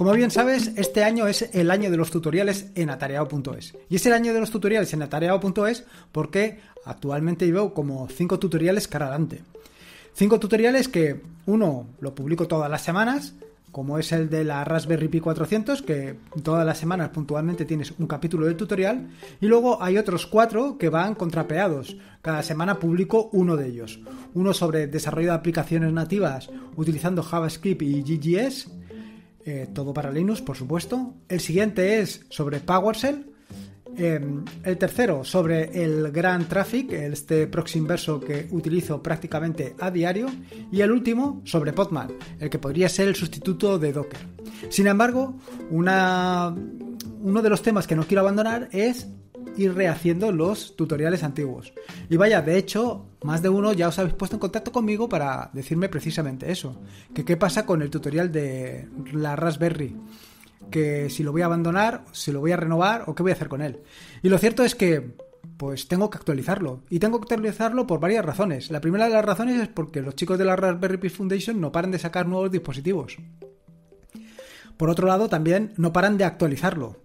Como bien sabes, este año es el año de los tutoriales en atareado.es. Y es el año de los tutoriales en atareado.es porque actualmente llevo como 5 tutoriales cara adelante. 5 tutoriales que uno lo publico todas las semanas, como es el de la Raspberry Pi 400, que todas las semanas puntualmente tienes un capítulo del tutorial, y luego hay otros cuatro que van contrapeados. Cada semana publico uno de ellos. Uno sobre desarrollo de aplicaciones nativas utilizando JavaScript y GGS, eh, todo para Linux, por supuesto. El siguiente es sobre PowerShell. Em, el tercero sobre el Grand Traffic, este proxy inverso que utilizo prácticamente a diario. Y el último sobre Podman, el que podría ser el sustituto de Docker. Sin embargo, una, uno de los temas que no quiero abandonar es ir rehaciendo los tutoriales antiguos. Y vaya, de hecho, más de uno ya os habéis puesto en contacto conmigo para decirme precisamente eso. Que qué pasa con el tutorial de la Raspberry. Que si lo voy a abandonar, si lo voy a renovar o qué voy a hacer con él. Y lo cierto es que pues tengo que actualizarlo. Y tengo que actualizarlo por varias razones. La primera de las razones es porque los chicos de la Raspberry Pi Foundation no paran de sacar nuevos dispositivos. Por otro lado, también no paran de actualizarlo.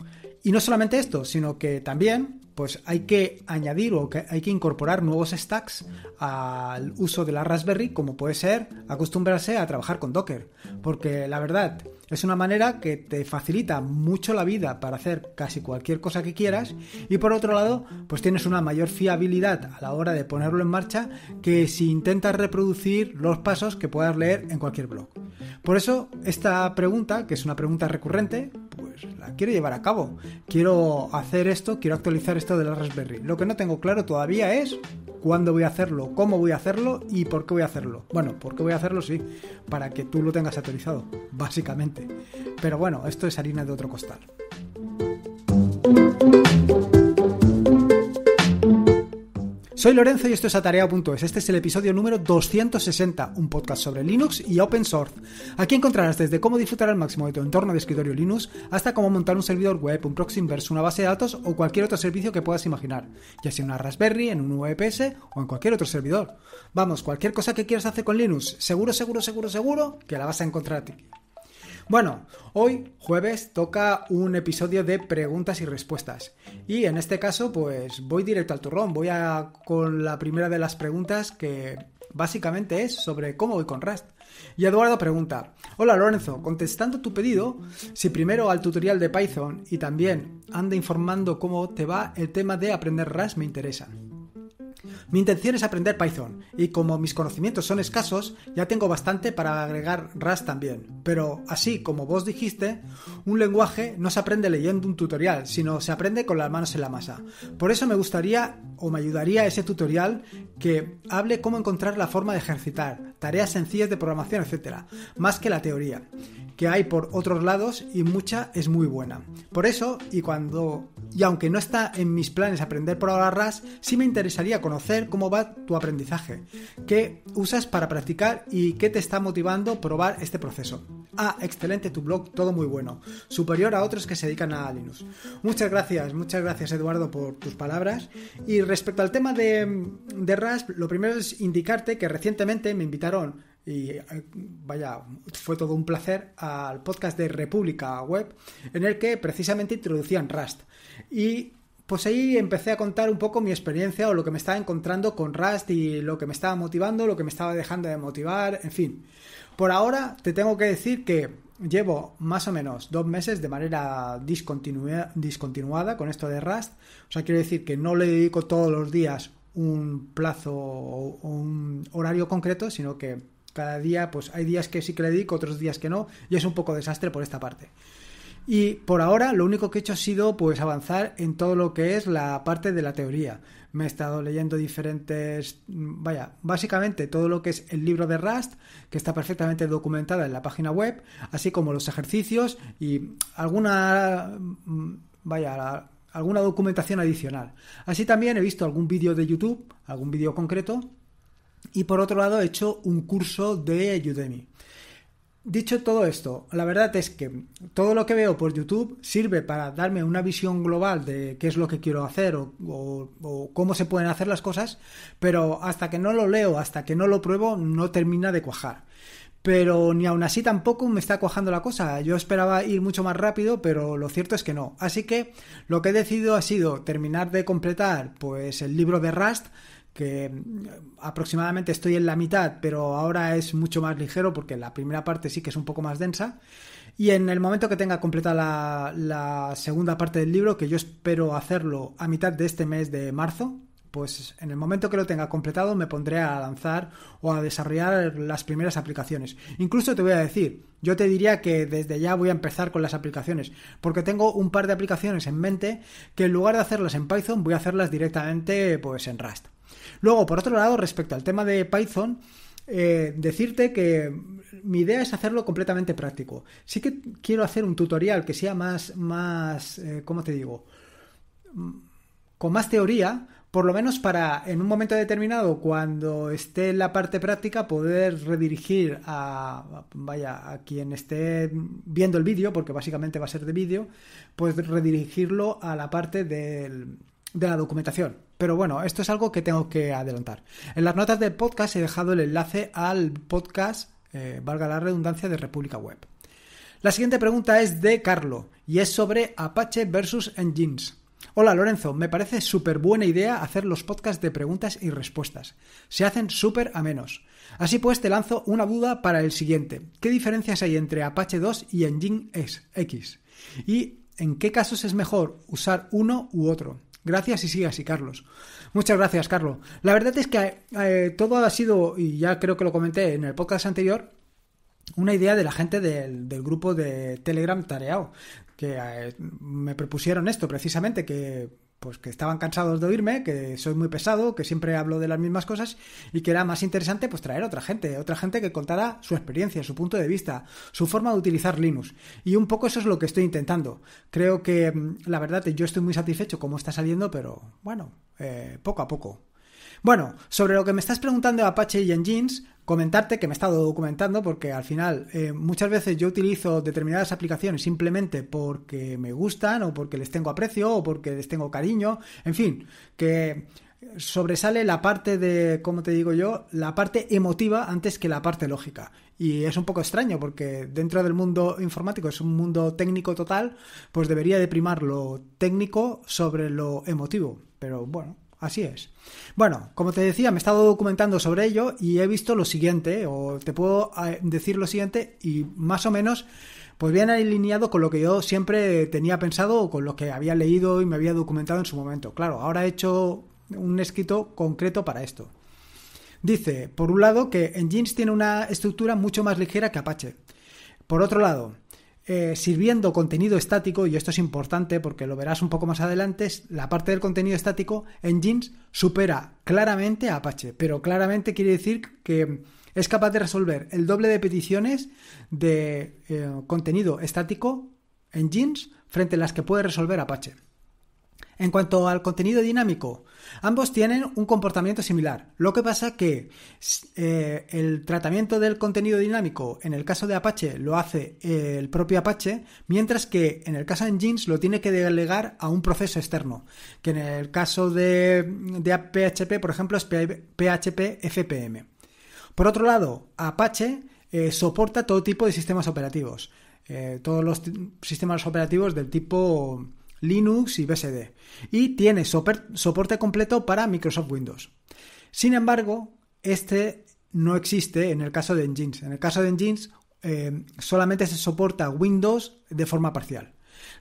Y no solamente esto, sino que también pues hay que añadir o que hay que incorporar nuevos stacks al uso de la Raspberry, como puede ser acostumbrarse a trabajar con Docker. Porque la verdad, es una manera que te facilita mucho la vida para hacer casi cualquier cosa que quieras y por otro lado, pues tienes una mayor fiabilidad a la hora de ponerlo en marcha que si intentas reproducir los pasos que puedas leer en cualquier blog. Por eso, esta pregunta, que es una pregunta recurrente, pues la quiero llevar a cabo. Quiero hacer esto, quiero actualizar esto de la Raspberry. Lo que no tengo claro todavía es cuándo voy a hacerlo, cómo voy a hacerlo y por qué voy a hacerlo. Bueno, por qué voy a hacerlo sí, para que tú lo tengas actualizado, básicamente. Pero bueno, esto es harina de otro costal. Soy Lorenzo y esto es Atareado.es. Este es el episodio número 260, un podcast sobre Linux y open source. Aquí encontrarás desde cómo disfrutar al máximo de tu entorno de escritorio Linux hasta cómo montar un servidor web, un proxy inverse, una base de datos o cualquier otro servicio que puedas imaginar, ya sea una Raspberry, en un VPS o en cualquier otro servidor. Vamos, cualquier cosa que quieras hacer con Linux, seguro, seguro, seguro, seguro que la vas a encontrar aquí. Bueno, hoy jueves toca un episodio de preguntas y respuestas. Y en este caso, pues voy directo al turrón, voy a con la primera de las preguntas que básicamente es sobre cómo voy con Rust. Y Eduardo pregunta, hola Lorenzo, contestando tu pedido, si primero al tutorial de Python y también anda informando cómo te va el tema de aprender Rust me interesa. Mi intención es aprender Python, y como mis conocimientos son escasos, ya tengo bastante para agregar RAS también. Pero así como vos dijiste, un lenguaje no se aprende leyendo un tutorial, sino se aprende con las manos en la masa. Por eso me gustaría o me ayudaría ese tutorial que hable cómo encontrar la forma de ejercitar, tareas sencillas de programación, etc. más que la teoría que hay por otros lados y mucha es muy buena. Por eso, y cuando y aunque no está en mis planes aprender por ahora RAS, sí me interesaría conocer cómo va tu aprendizaje, qué usas para practicar y qué te está motivando probar este proceso. Ah, excelente tu blog, todo muy bueno, superior a otros que se dedican a Linux. Muchas gracias, muchas gracias Eduardo por tus palabras. Y respecto al tema de, de RAS, lo primero es indicarte que recientemente me invitaron y eh, vaya, fue todo un placer al podcast de República Web, en el que precisamente introducían Rust. Y pues ahí empecé a contar un poco mi experiencia o lo que me estaba encontrando con Rust y lo que me estaba motivando, lo que me estaba dejando de motivar, en fin. Por ahora te tengo que decir que llevo más o menos dos meses de manera discontinuada con esto de Rust. O sea, quiero decir que no le dedico todos los días un plazo o un horario concreto, sino que cada día, pues hay días que sí que le dedico, otros días que no, y es un poco desastre por esta parte. Y por ahora lo único que he hecho ha sido pues avanzar en todo lo que es la parte de la teoría. Me he estado leyendo diferentes, vaya, básicamente todo lo que es el libro de Rust, que está perfectamente documentada en la página web, así como los ejercicios y alguna, mm, vaya, alguna documentación adicional. Así también he visto algún vídeo de YouTube, algún vídeo concreto y por otro lado he hecho un curso de Udemy. Dicho todo esto, la verdad es que todo lo que veo por YouTube sirve para darme una visión global de qué es lo que quiero hacer o, cómo se pueden hacer las cosas, pero hasta que no lo leo, hasta que no lo pruebo, no termina de cuajar. Pero ni aún así tampoco me está cuajando la cosa. Yo esperaba ir mucho más rápido, pero lo cierto es que no. Así que lo que he decidido ha sido terminar de completar pues el libro de Rust que mm, aproximadamente estoy en la mitad, pero ahora es mucho más ligero porque la primera parte sí que es un poco más densa. Y en el momento que tenga completada la, segunda parte del libro, que yo espero hacerlo a mitad de este mes de marzo, pues en el momento que lo tenga completado me pondré a lanzar o a desarrollar las primeras aplicaciones. Incluso te voy a decir, yo te diría que desde ya voy a empezar con las aplicaciones, porque tengo un par de aplicaciones en mente que en lugar de hacerlas en Python voy a hacerlas directamente pues en Rust. Luego, por otro lado, respecto al tema de Python, eh, decirte que mi idea es hacerlo completamente práctico. Sí que quiero hacer un tutorial que sea más, más, eh, ¿cómo te digo? Mm, con más teoría, por lo menos para en un momento determinado, cuando esté en la parte práctica, poder redirigir a, vaya, a quien esté viendo el vídeo, porque básicamente va a ser de vídeo, pues redirigirlo a la parte de la documentación. Pero bueno, esto es algo que tengo que adelantar. En las notas del podcast he dejado el enlace al podcast, eh, valga la redundancia, de República Web. La siguiente pregunta es de Carlo y es sobre Apache versus Engines. Hola Lorenzo, me parece súper buena idea hacer los podcasts de preguntas y respuestas. Se hacen súper menos. Así pues, te lanzo una duda para el siguiente. ¿Qué diferencias hay entre Apache 2 y Engine X? ¿Y en qué casos es mejor usar uno u otro? Gracias y sigue así, Carlos. Muchas gracias, Carlos. La verdad es que eh, todo ha sido, y ya creo que lo comenté en el podcast anterior, una idea de la gente del, grupo de Telegram Tareao, que eh, me propusieron esto precisamente, que pues que estaban cansados de oírme, que soy muy pesado, que siempre hablo de las mismas cosas y que era más interesante pues traer otra gente, otra gente que contara su experiencia, su punto de vista, su forma de utilizar Linux. Y un poco eso es lo que estoy intentando. Creo que mm, la verdad yo estoy muy satisfecho como está saliendo, pero bueno, eh, poco a poco. Bueno, sobre lo que me estás preguntando de Apache y Engines, comentarte que me he estado documentando porque al final eh, muchas veces yo utilizo determinadas aplicaciones simplemente porque me gustan o porque les tengo aprecio o porque les tengo cariño, en fin, que sobresale la parte de, como te digo yo, la parte emotiva antes que la parte lógica. Y es un poco extraño porque dentro del mundo informático es un mundo técnico total, pues debería deprimar lo técnico sobre lo emotivo. Pero bueno, Así es. Bueno, como te decía, me he estado documentando sobre ello y he visto lo siguiente, o te puedo ah, decir lo siguiente, y más o menos, pues bien alineado con lo que yo siempre tenía pensado o con lo que había leído y me había documentado en su momento. Claro, ahora he hecho un escrito concreto para esto. Dice, por un lado, que Engines tiene una estructura mucho más ligera que Apache. Por otro lado, eh, sirviendo contenido estático, y esto es importante porque lo verás un poco más adelante, la parte del contenido estático en Jeans supera claramente a Apache, pero claramente quiere decir que es capaz de resolver el doble de peticiones de eh, contenido estático en Jeans frente a las que puede resolver Apache. En cuanto al contenido dinámico, ambos tienen un comportamiento similar. Lo que pasa que eh, el tratamiento del contenido dinámico en el caso de Apache lo hace el propio Apache, mientras que en el caso de Engines lo tiene que delegar a un proceso externo, que en el caso de, PHP, por ejemplo, es PHP FPM. Por otro lado, Apache eh, soporta todo tipo de sistemas operativos, eh, todos los sistemas operativos del tipo Linux y BSD, y tiene soporte completo para Microsoft Windows. Sin embargo, este no existe en el caso de Engines. En el caso de Engines eh, solamente se soporta Windows de forma parcial.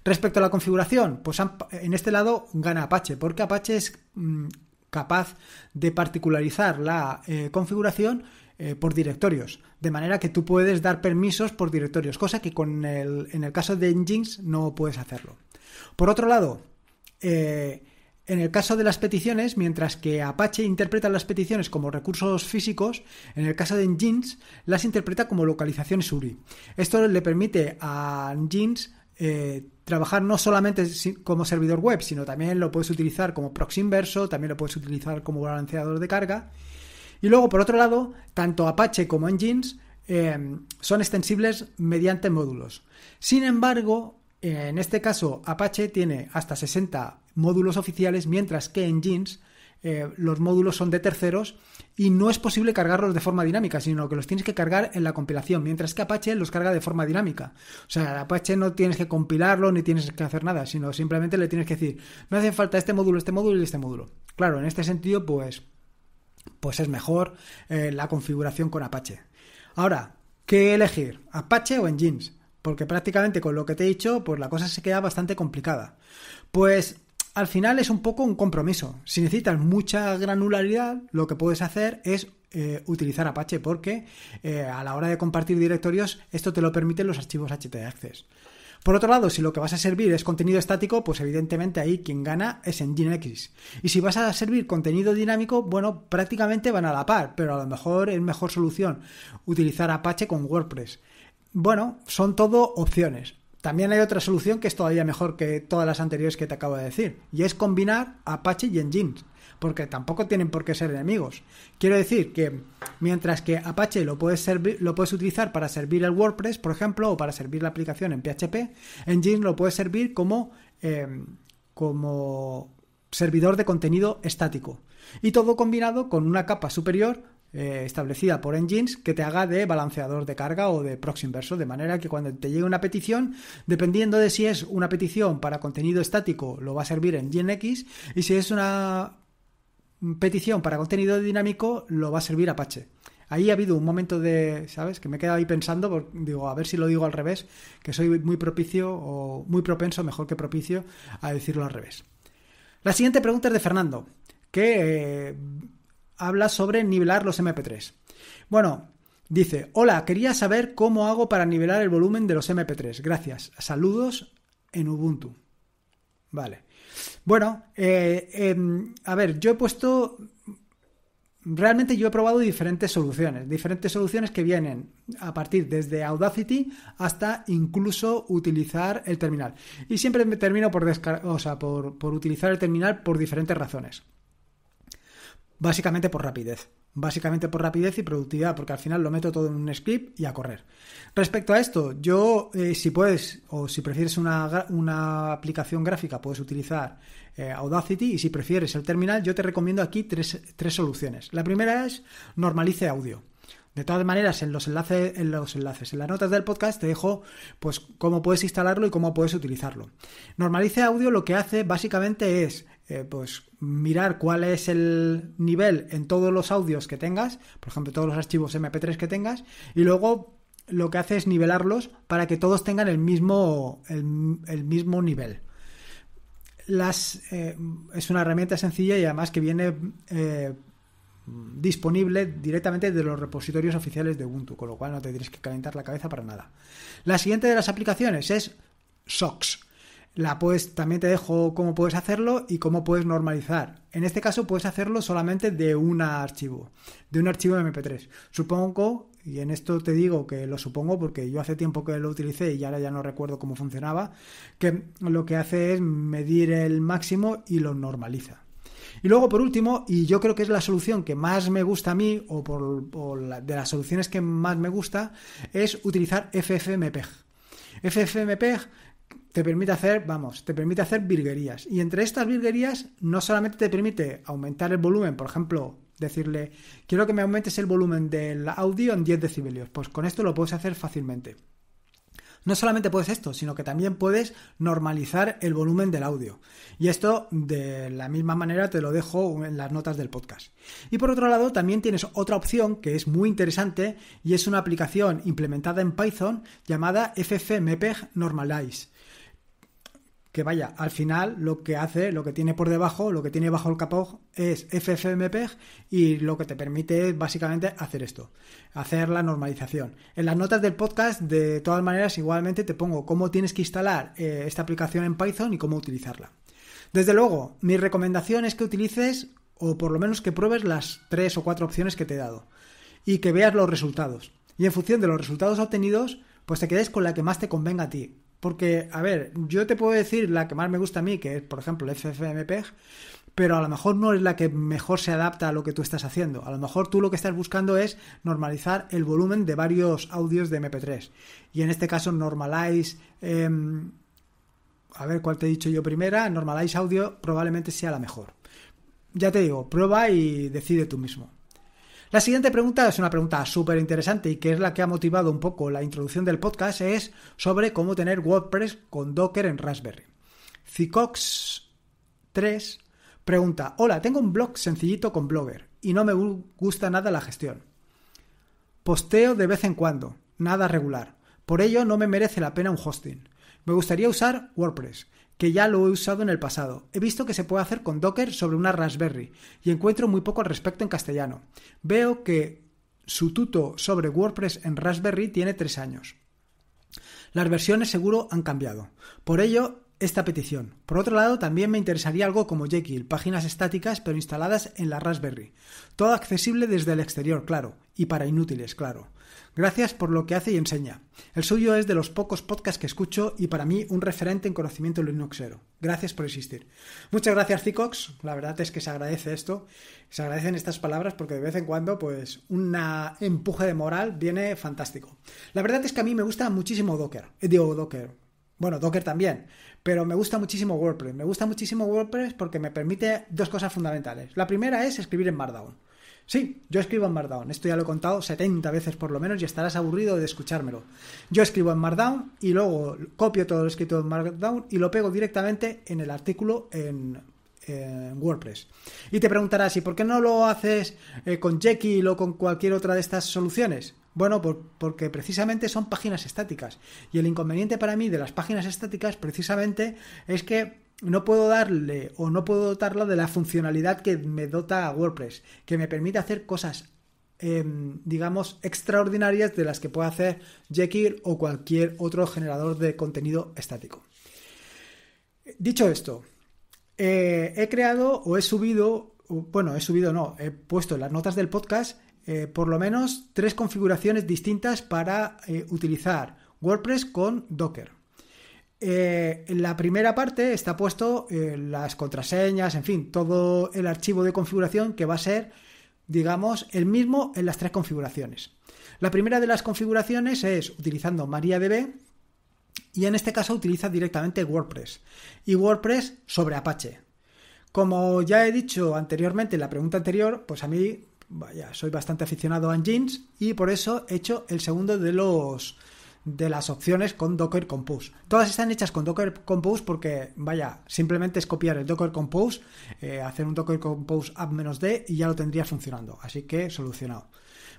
Respecto a la configuración, pues en este lado gana Apache, porque Apache es mm, capaz de particularizar la eh, configuración eh, por directorios, de manera que tú puedes dar permisos por directorios, cosa que en el caso de Engines no puedes hacerlo. Por otro lado, eh, en el caso de las peticiones, mientras que Apache interpreta las peticiones como recursos físicos, en el caso de Nginx las interpreta como localizaciones URI. Esto le permite a Nginx eh, trabajar no solamente como servidor web, sino también lo puedes utilizar como proxy inverso, también lo puedes utilizar como balanceador de carga. Y luego, por otro lado, tanto Apache como Nginx eh, son extensibles mediante módulos. Sin embargo, eh, en este caso, Apache tiene hasta 60 módulos oficiales, mientras que en Jeans eh, los módulos son de terceros y no es posible cargarlos de forma dinámica, sino que los tienes que cargar en la compilación, mientras que Apache los carga de forma dinámica. O sea, Apache no tienes que compilarlo ni tienes que hacer nada, sino simplemente le tienes que decir, no hace falta este módulo, este módulo y este módulo. Claro, en este sentido, pues, pues es mejor eh, la configuración con Apache. Ahora, ¿qué elegir? ¿Apache o en Jeans? porque prácticamente con lo que te he dicho, pues la cosa se queda bastante complicada. Pues al final es un poco un compromiso. Si necesitas mucha granularidad, lo que puedes hacer es eh, utilizar Apache, porque eh, a la hora de compartir directorios, esto te lo permiten los archivos htaccess. Por otro lado, si lo que vas a servir es contenido estático, pues evidentemente ahí quien gana es Nginx. Y si vas a servir contenido dinámico, bueno, prácticamente van a la par, pero a lo mejor es mejor solución utilizar Apache con WordPress. Bueno, son todo opciones. También hay otra solución que es todavía mejor que todas las anteriores que te acabo de decir, y es combinar Apache y Nginx porque tampoco tienen por qué ser enemigos. Quiero decir que mientras que Apache lo puedes, lo puedes utilizar para servir el WordPress, por ejemplo, o para servir la aplicación en PHP, Nginx lo puedes servir como, em, como servidor de contenido estático. Y todo combinado con una capa superior eh, establecida por Engines que te haga de balanceador de carga o de proxy inverso, de manera que cuando te llegue una petición, dependiendo de si es una petición para contenido estático, lo va a servir en Nginx, y si es una petición para contenido dinámico, lo va a servir Apache. Ahí ha habido un momento de, ¿sabes? Que me he quedado ahí pensando, digo, a ver si lo digo al revés, que soy muy propicio o muy propenso, mejor que propicio, a decirlo al revés. La siguiente pregunta es de Fernando, que eh, habla sobre nivelar los MP3. Bueno, dice, hola, quería saber cómo hago para nivelar el volumen de los MP3. Gracias. Saludos en Ubuntu. Vale. Bueno, eh, em, a ver, yo he puesto... Realmente yo he probado diferentes soluciones, diferentes soluciones que vienen a partir desde Audacity hasta incluso utilizar el terminal. Y siempre me termino por, descargar o sea, por, por utilizar el terminal por diferentes razones. Básicamente por rapidez. Básicamente por rapidez y productividad, porque al final lo meto todo en un script y a correr. Respecto a esto, yo, eh, si puedes o si prefieres una, aplicación gráfica, puedes utilizar eh, Audacity y si prefieres el terminal, yo te recomiendo aquí tres, tres soluciones. La primera es normalice audio. De todas maneras, en los enlaces, en los enlaces, en las notas del podcast te dejo pues cómo puedes instalarlo y cómo puedes utilizarlo. Normalice Audio lo que hace básicamente es eh, pues mirar cuál es el nivel en todos los audios que tengas, por ejemplo, todos los archivos MP3 que tengas, y luego lo que hace es nivelarlos para que todos tengan el mismo, el, mismo nivel. Eh, es una herramienta sencilla y además que viene eh, disponible directamente de los repositorios oficiales de Ubuntu, con lo cual no te tienes que calentar la cabeza para nada. La siguiente de las aplicaciones es Sox la puedes, también te dejo cómo puedes hacerlo y cómo puedes normalizar. En este caso puedes hacerlo solamente de un archivo, de un archivo MP3. Supongo, y en esto te digo que lo supongo porque yo hace tiempo que lo utilicé y ahora ya no recuerdo cómo funcionaba, que lo que hace es medir el máximo y lo normaliza. Y luego, por último, y yo creo que es la solución que más me gusta a mí, o, por, de las soluciones que más me gusta, es utilizar FFmpeg. FFmpeg te permite hacer, vamos, te permite hacer virguerías. Y entre estas virguerías no solamente te permite aumentar el volumen, por ejemplo, decirle, quiero que me aumentes el volumen del audio en 10 decibelios. Pues con esto lo puedes hacer fácilmente. No solamente puedes esto, sino que también puedes normalizar el volumen del audio. Y esto de la misma manera te lo dejo en las notas del podcast. Y por otro lado, también tienes otra opción que es muy interesante y es una aplicación implementada en Python llamada FFmpeg Normalize que vaya, al final lo que hace, lo que tiene por debajo, lo que tiene bajo el capó es FFmpeg y lo que te permite es básicamente hacer esto, hacer la normalización. En las notas del podcast, de todas maneras, igualmente te pongo cómo tienes que instalar eh, esta aplicación en Python y cómo utilizarla. Desde luego, mi recomendación es que utilices o por lo menos que pruebes las tres o cuatro opciones que te he dado y que veas los resultados. Y en función de los resultados obtenidos, pues te quedes con la que más te convenga a ti porque, a ver, yo te puedo decir la que más me gusta a mí, que es, por ejemplo, el FFmpeg, pero a lo mejor no es la que mejor se adapta a lo que tú estás haciendo. A lo mejor tú lo que estás buscando es normalizar el volumen de varios audios de MP3. Y en este caso, normalize. Em, a ver cuál te he dicho yo primera. Normalize audio probablemente sea la mejor. Ya te digo, prueba y decide tú mismo. La siguiente pregunta es una pregunta súper interesante y que es la que ha motivado un poco la introducción del podcast, es sobre cómo tener WordPress con Docker en Raspberry. Cicox 3 pregunta, hola, tengo un blog sencillito con Blogger y no me gusta nada la gestión. Posteo de vez en cuando, nada regular. Por ello no me merece la pena un hosting. Me gustaría usar WordPress que ya lo he usado en el pasado. He visto que se puede hacer con Docker sobre una Raspberry y encuentro muy poco al respecto en castellano. Veo que su tuto sobre WordPress en Raspberry tiene tres años. Las versiones seguro han cambiado. Por ello, esta petición. Por otro lado, también me interesaría algo como Jekyll, páginas estáticas pero instaladas en la Raspberry. Todo accesible desde el exterior, claro, y para inútiles, claro. Gracias por lo que hace y enseña. El suyo es de los pocos podcasts que escucho y para mí un referente en conocimiento linuxero. Gracias por existir. Muchas gracias, Zicox La verdad es que se agradece esto. Se agradecen estas palabras porque de vez en cuando, pues, un empuje de moral viene fantástico. La verdad es que a mí me gusta muchísimo Docker. Eh, digo, Docker. Bueno, Docker también, pero me gusta muchísimo WordPress. Me gusta muchísimo WordPress porque me permite dos cosas fundamentales. La primera es escribir en Markdown. Sí, yo escribo en Markdown. Esto ya lo he contado 70 veces por lo menos y estarás aburrido de escuchármelo. Yo escribo en Markdown y luego copio todo lo escrito en Markdown y lo pego directamente en el artículo en, en WordPress. Y te preguntarás, ¿y por qué no lo haces eh, con Jekyll o con cualquier otra de estas soluciones? Bueno, porque precisamente son páginas estáticas. Y el inconveniente para mí de las páginas estáticas precisamente es que no puedo darle o no puedo dotarla de la funcionalidad que me dota WordPress, que me permite hacer cosas, em, digamos, extraordinarias de las que puede hacer Jekyll o cualquier otro generador de contenido estático. Dicho esto, eh, he creado o he subido, bueno, he subido no, he puesto en las notas del podcast eh, por lo menos tres configuraciones distintas para eh, utilizar WordPress con Docker. Eh, en la primera parte está puesto las contraseñas, en fin, todo el archivo de configuración que va a ser, digamos, el mismo en las tres configuraciones. La primera de las configuraciones es utilizando MariaDB y en este caso utiliza directamente WordPress y WordPress sobre Apache. Como ya he dicho anteriormente en la pregunta anterior, pues a mí vaya, soy bastante aficionado a Engines y por eso he hecho el segundo de los de las opciones con Docker Compose. Todas están hechas con Docker Compose porque, vaya, simplemente es copiar el Docker Compose, eh, hacer un Docker Compose app-d y ya lo tendría funcionando. Así que solucionado.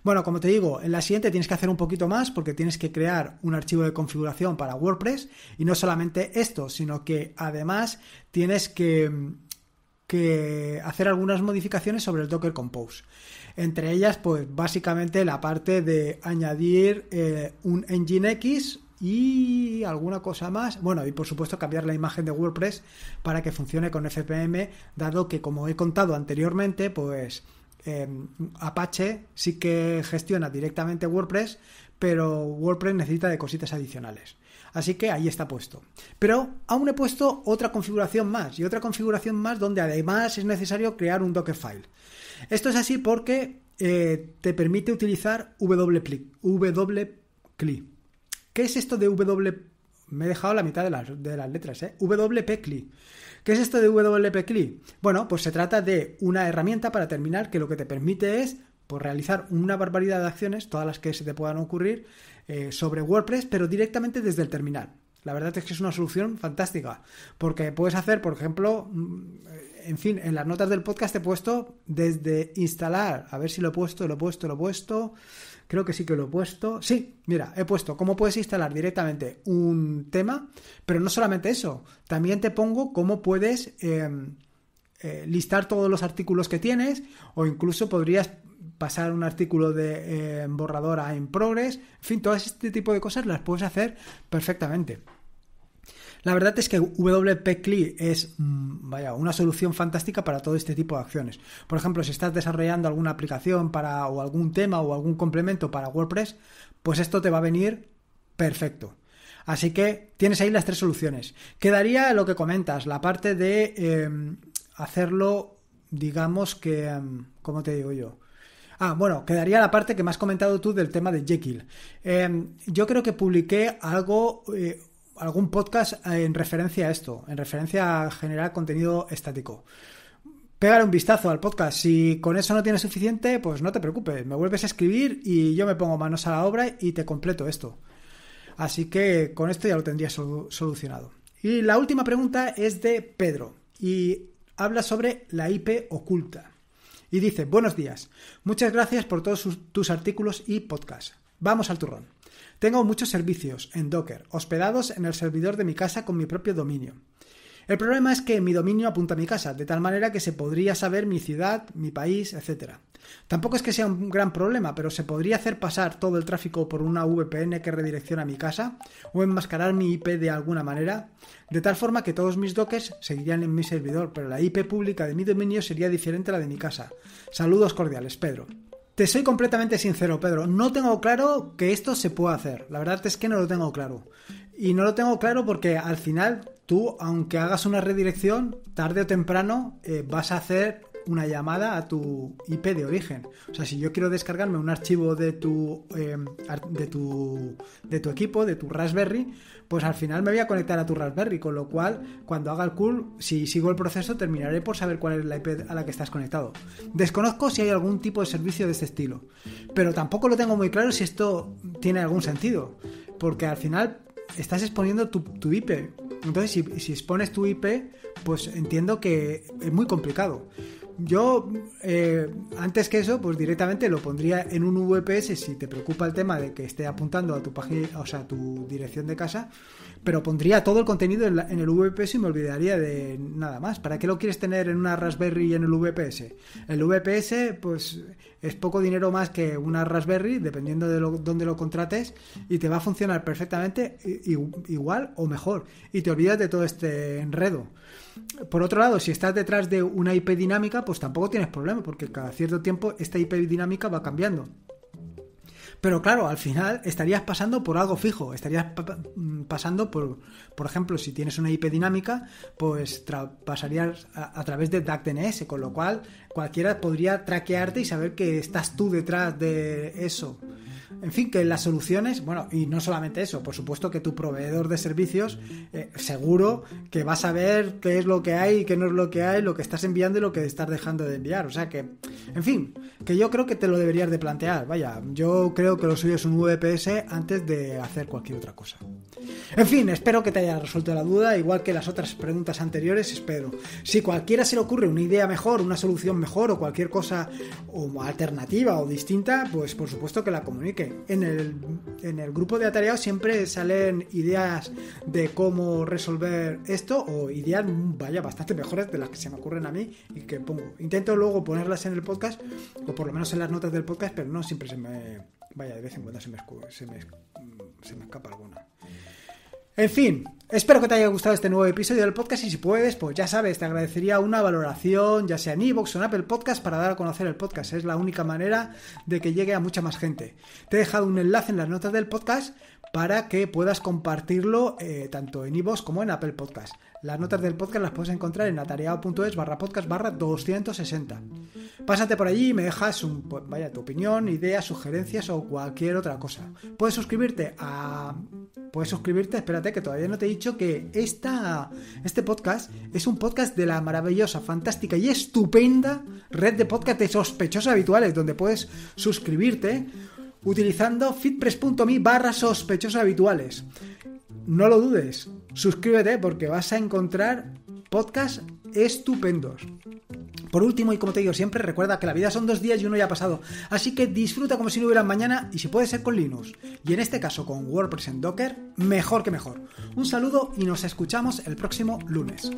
Bueno, como te digo, en la siguiente tienes que hacer un poquito más porque tienes que crear un archivo de configuración para WordPress y no solamente esto, sino que además tienes que mm, que hacer algunas modificaciones sobre el Docker Compose. Entre ellas, pues básicamente la parte de añadir eh, un un X y alguna cosa más. Bueno, y por supuesto cambiar la imagen de WordPress para que funcione con FPM, dado que como he contado anteriormente, pues em, Apache sí que gestiona directamente WordPress, pero WordPress necesita de cositas adicionales. Así que ahí está puesto. Pero aún he puesto otra configuración más y otra configuración más donde además es necesario crear un Dockerfile. Esto es así porque eh, te permite utilizar WCLI. ¿Qué es esto de W? me he dejado la mitad de las, de letras, ¿eh? ¿Qué es esto de WPCLI? Bueno, pues se trata de una herramienta para terminar que lo que te permite es por realizar una barbaridad de acciones, todas las que se te puedan ocurrir, eh, sobre WordPress, pero directamente desde el terminal. La verdad es que es una solución fantástica, porque puedes hacer, por ejemplo, mm, eh, en fin, en las notas del podcast he puesto desde instalar, a ver si lo he puesto, lo he puesto, lo he puesto, creo que sí que lo he puesto. Sí, mira, he puesto cómo puedes instalar directamente un tema, pero no solamente eso, también te pongo cómo puedes... Em, eh, listar todos los artículos que tienes o incluso podrías pasar un artículo de eh, borradora borrador en progress. En fin, todo este tipo de cosas las puedes hacer perfectamente. La verdad es que WP-CLI es mm, vaya, una solución fantástica para todo este tipo de acciones. Por ejemplo, si estás desarrollando alguna aplicación para, o algún tema o algún complemento para WordPress, pues esto te va a venir perfecto. Así que tienes ahí las tres soluciones. Quedaría lo que comentas, la parte de em, hacerlo, digamos que, mm, ¿cómo te digo yo? Ah, bueno, quedaría la parte que me has comentado tú del tema de Jekyll. Em, yo creo que publiqué algo, eh, algún podcast eh, en referencia a esto, en referencia a generar contenido estático. Pégale un vistazo al podcast. Si con eso no tienes suficiente, pues no te preocupes. Me vuelves a escribir y yo me pongo manos a la obra y te completo esto. Así que con esto ya lo tendría solucionado. Y la última pregunta es de Pedro. Y habla sobre la IP oculta. Y dice, buenos días, muchas gracias por todos tus artículos y podcast. Vamos al turrón. Tengo muchos servicios en Docker, hospedados en el servidor de mi casa con mi propio dominio. El problema es que mi dominio apunta a mi casa, de tal manera que se podría saber mi ciudad, mi país, etc. Tampoco es que sea un gran problema, pero se podría hacer pasar todo el tráfico por una VPN que redirecciona a mi casa, o enmascarar mi IP de alguna manera, de tal forma que todos mis doques seguirían en mi servidor, pero la IP pública de mi dominio sería diferente a la de mi casa. Saludos cordiales, Pedro. Te soy completamente sincero, Pedro. No tengo claro que esto se pueda hacer. La verdad es que no lo tengo claro. Y no lo tengo claro porque al final tú, aunque hagas una redirección, tarde o temprano eh, vas a hacer una llamada a tu IP de origen. O sea, si yo quiero descargarme un archivo de tu, eh, de tu, de tu equipo, de tu Raspberry, pues al final me voy a conectar a tu Raspberry, con lo cual cuando haga el cool, si sigo el proceso, terminaré por saber cuál es la IP a la que estás conectado. Desconozco si hay algún tipo de servicio de este estilo, pero tampoco lo tengo muy claro si esto tiene algún sentido, porque al final estás exponiendo tu, tu IP entonces, si, expones tu IP, pues entiendo que es muy complicado. Yo, eh, antes que eso, pues directamente lo pondría en un VPS si te preocupa el tema de que esté apuntando a tu página, o sea, a tu dirección de casa, pero pondría todo el contenido en, el VPS y me olvidaría de nada más. ¿Para qué lo quieres tener en una Raspberry y en el VPS? El VPS, pues es poco dinero más que una Raspberry, dependiendo de dónde lo contrates, y te va a funcionar perfectamente igual o mejor. Y te olvidas de todo este enredo. Por otro lado, si estás detrás de una IP dinámica, pues tampoco tienes problema, porque cada cierto tiempo esta IP dinámica va cambiando. Pero claro, al final estarías pasando por algo fijo, estarías mm, pasando por, por ejemplo, si tienes una IP dinámica, pues pasarías a, través de DNS, con lo cual cualquiera podría traquearte y saber que estás tú detrás de eso. En fin, que las soluciones, bueno, y no solamente eso, por supuesto que tu proveedor de servicios eh, seguro que va a saber qué es lo que hay y qué no es lo que hay, lo que estás enviando y lo que estás dejando de enviar. O sea que, en fin, que yo creo que te lo deberías de plantear. Vaya, yo creo que lo suyo es un VPS antes de hacer cualquier otra cosa. En fin, espero que te haya resuelto la duda, igual que las otras preguntas anteriores, espero. Si cualquiera se le ocurre una idea mejor, una solución mejor o cualquier cosa o alternativa o distinta, pues por supuesto que la comunique. En el, grupo de atareados siempre salen ideas de cómo resolver esto o ideas, vaya, bastante mejores de las que se me ocurren a mí y que pongo. Intento luego ponerlas en el podcast o por lo menos en las notas del podcast, pero no siempre se me Vaya, de vez en cuando se me, se me, se me escapa alguna. En fin, espero que te haya gustado este nuevo episodio del podcast y si puedes, pues ya sabes, te agradecería una valoración, ya sea en iVoox o en Apple Podcast, para dar a conocer el podcast. Es la única manera de que llegue a mucha más gente. Te he dejado un enlace en las notas del podcast para que puedas compartirlo eh, tanto en iVoox como en Apple Podcast. Las notas del podcast las puedes encontrar en atareado.es barra podcast barra 260. Pásate por allí y me dejas pues, vaya, tu opinión, ideas, sugerencias o cualquier otra cosa. Puedes suscribirte a... Puedes suscribirte, espérate que todavía no te he dicho que esta, este podcast es un podcast de la maravillosa, fantástica y estupenda red de podcast de sospechosos habituales donde puedes suscribirte utilizando fitpress.me barra sospechosos habituales. No lo dudes, suscríbete porque vas a encontrar podcasts estupendos. Por último, y como te digo siempre, recuerda que la vida son dos días y uno ya ha pasado, así que disfruta como si no hubiera mañana y si puede ser con Linux, y en este caso con WordPress en Docker, mejor que mejor. Un saludo y nos escuchamos el próximo lunes.